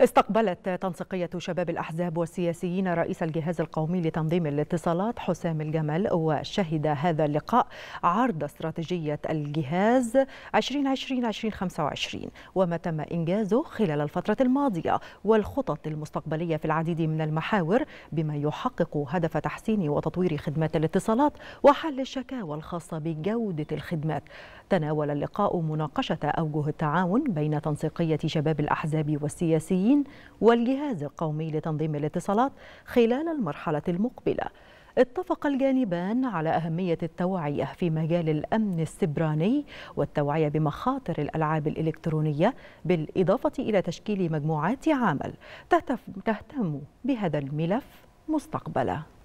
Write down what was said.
استقبلت تنسيقية شباب الأحزاب والسياسيين رئيس الجهاز القومي لتنظيم الاتصالات حسام الجمل وشهد هذا اللقاء عرض استراتيجية الجهاز 2020-2025 وما تم إنجازه خلال الفترة الماضية والخطط المستقبلية في العديد من المحاور بما يحقق هدف تحسين وتطوير خدمات الاتصالات وحل الشكاوى الخاصة بجودة الخدمات تناول اللقاء مناقشة أوجه التعاون بين تنسيقية شباب الأحزاب والسياسيين الإداريين والجهاز القومي لتنظيم الاتصالات خلال المرحلة المقبلة اتفق الجانبان على أهمية التوعية في مجال الأمن السبراني والتوعية بمخاطر الألعاب الإلكترونية بالإضافة إلى تشكيل مجموعات عمل تهتم بهذا الملف مستقبلاً